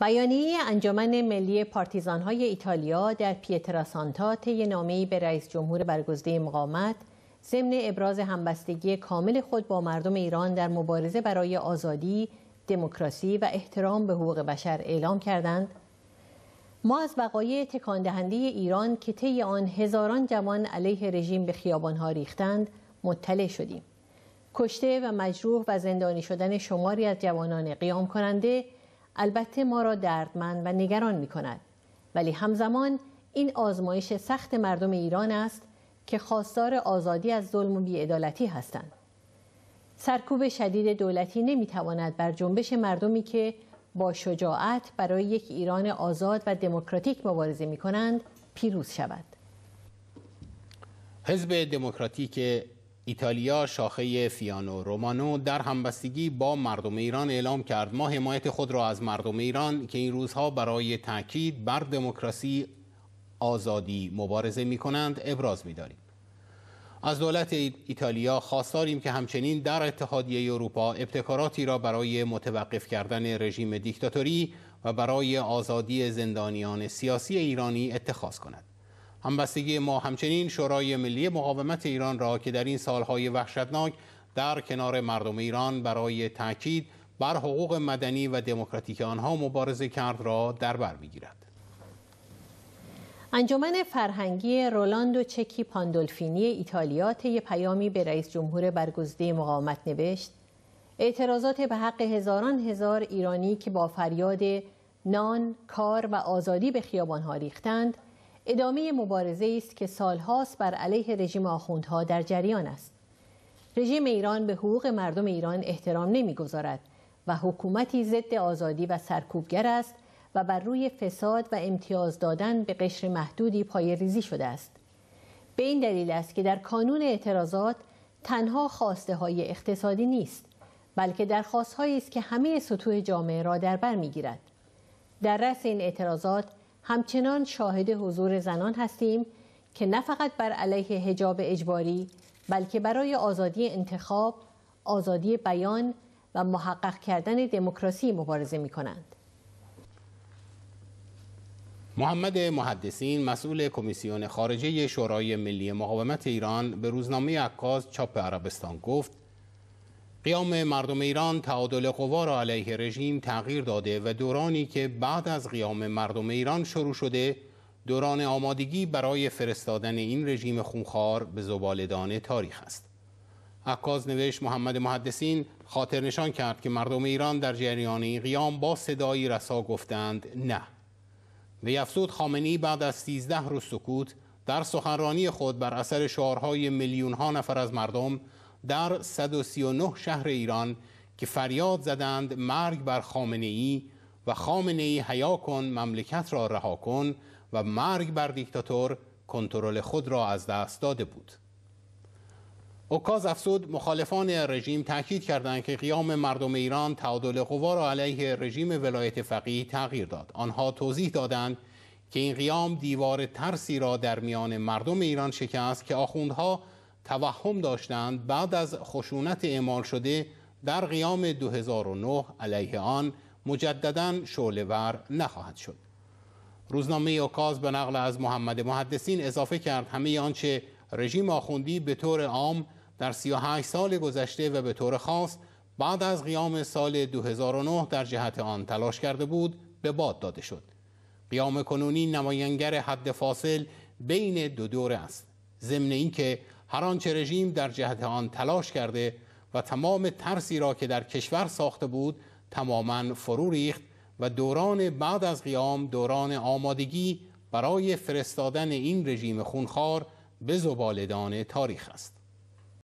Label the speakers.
Speaker 1: بیانیه انجمن ملی پارتیزان های ایتالیا در پیتراسانتا طی نامه‌ای به رئیس جمهور برگزیده مقامت ضمن ابراز همبستگی کامل خود با مردم ایران در مبارزه برای آزادی، دموکراسی و احترام به حقوق بشر اعلام کردند ما از وقایع تکان دهنده ایران که طی آن هزاران جوان علیه رژیم به خیابانها ریختند مطلع شدیم کشته و مجروح و زندانی شدن شماری از جوانان قیام کننده البته ما را دردمند و نگران می کند ولی همزمان این آزمایش سخت مردم ایران است که خواستار آزادی از ظلم و بیعدالتی هستند سرکوب شدید دولتی نمیتواند بر جنبش مردمی که با شجاعت برای یک ایران آزاد و دموکراتیک مبارزه می کنند پیروز شود
Speaker 2: حزب دموکراتیک ایتالیا شاخه فیانو رومانو در همبستگی با مردم ایران اعلام کرد ما حمایت خود را از مردم ایران که این روزها برای تاکید بر دموکراسی آزادی مبارزه می کنند ابراز می داریم. از دولت ایتالیا خواستاریم که همچنین در اتحادیه اروپا ابتکاراتی را برای متوقف کردن رژیم دیکتاتوری و برای آزادی زندانیان سیاسی ایرانی اتخاذ کند. همبستگی ما همچنین شورای ملی مقاومت ایران را که در این سالهای وحشتناک در کنار مردم ایران برای تاکید بر حقوق مدنی و دموکراتیک آنها مبارزه کرد را در بر میگیرد
Speaker 1: انجمن فرهنگی رولاندو چکی پاندولفینی ایتالیا طی پیامی به رئیس جمهور برگزیده مقاومت نوشت اعتراضات به حق هزاران هزار ایرانی که با فریاد نان، کار و آزادی به خیابانها ریختند ادامه مبارزه است که سالهاست بر علیه رژیم آخوندها در جریان است. رژیم ایران به حقوق مردم ایران احترام نمیگذارد و حکومتی ضد آزادی و سرکوبگر است و بر روی فساد و امتیاز دادن به قشر محدودی پای ریزی شده است. به این دلیل است که در کانون اعتراضات تنها خواسته های اقتصادی نیست بلکه درخواست است که همه سطوح جامعه را در بر گیرد در رس این اعتراضات همچنان شاهد حضور زنان هستیم که نه فقط بر علیه حجاب اجباری بلکه برای آزادی انتخاب، آزادی بیان و محقق کردن دموکراسی مبارزه می کنند.
Speaker 2: محمد محدثین مسئول کمیسیون خارجه شورای ملی مقاومت ایران به روزنامه عکاز چاپ عربستان گفت قیام مردم ایران تعادل قوا را علیه رژیم تغییر داده و دورانی که بعد از قیام مردم ایران شروع شده دوران آمادگی برای فرستادن این رژیم خونخوار به زبالدان تاریخ است. عکاز نوشت محمد محدثین خاطر نشان کرد که مردم ایران در جریان این قیام با صدایی رسا گفتند نه. و افزود خامنی بعد از 13 روز سکوت در سخنرانی خود بر اثر شعارهای میلیون ها نفر از مردم در 139 شهر ایران که فریاد زدند مرگ بر خامنه ای و خامنه ای حیا کن مملکت را رها کن و مرگ بر دیکتاتور کنترل خود را از دست داده بود اوکاز افسود مخالفان رژیم تاکید کردند که قیام مردم ایران تعادل قوا را علیه رژیم ولایت فقیه تغییر داد آنها توضیح دادند که این قیام دیوار ترسی را در میان مردم ایران شکست که آخوندها توهم داشتند بعد از خشونت اعمال شده در قیام 2009 علیه آن مجددا شعلهور نخواهد شد روزنامه اوکاز به نقل از محمد محدثین اضافه کرد همه آنچه رژیم آخوندی به طور عام در 38 سال گذشته و به طور خاص بعد از قیام سال 2009 در جهت آن تلاش کرده بود به باد داده شد قیام کنونی نماینگر حد فاصل بین دو دوره است ضمن اینکه هر آنچه رژیم در جهت آن تلاش کرده و تمام ترسی را که در کشور ساخته بود تماما فرو ریخت و دوران بعد از قیام دوران آمادگی برای فرستادن این رژیم خونخوار به زبالدان تاریخ است